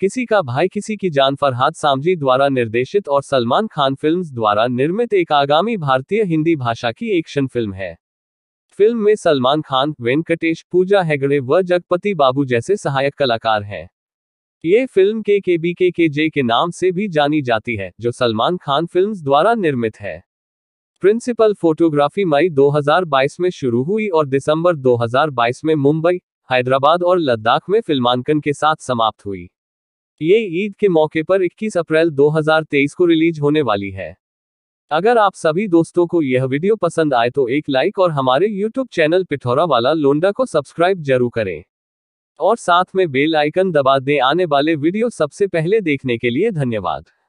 किसी का भाई किसी की जान फरहाद सामजी द्वारा निर्देशित और सलमान खान फिल्म्स द्वारा निर्मित एक आगामी भारतीय हिंदी भाषा की एक्शन फिल्म है फिल्म में सलमान खान वेंकटेश पूजा हेगड़े व जगपति बाबू जैसे सहायक कलाकार हैं ये फिल्म के के बी के के जे के नाम से भी जानी जाती है जो सलमान खान फिल्म द्वारा निर्मित है प्रिंसिपल फोटोग्राफी मई 2022 में शुरू हुई और दिसंबर 2022 में मुंबई हैदराबाद और लद्दाख में फिल्मांकन के साथ समाप्त हुई ये ईद के मौके पर 21 अप्रैल 2023 को रिलीज होने वाली है अगर आप सभी दोस्तों को यह वीडियो पसंद आए तो एक लाइक और हमारे यूट्यूब चैनल पिथौरा वाला लोंडा को सब्सक्राइब जरूर करें और साथ में बेल आइकन दबा दें आने वाले वीडियो सबसे पहले देखने के लिए धन्यवाद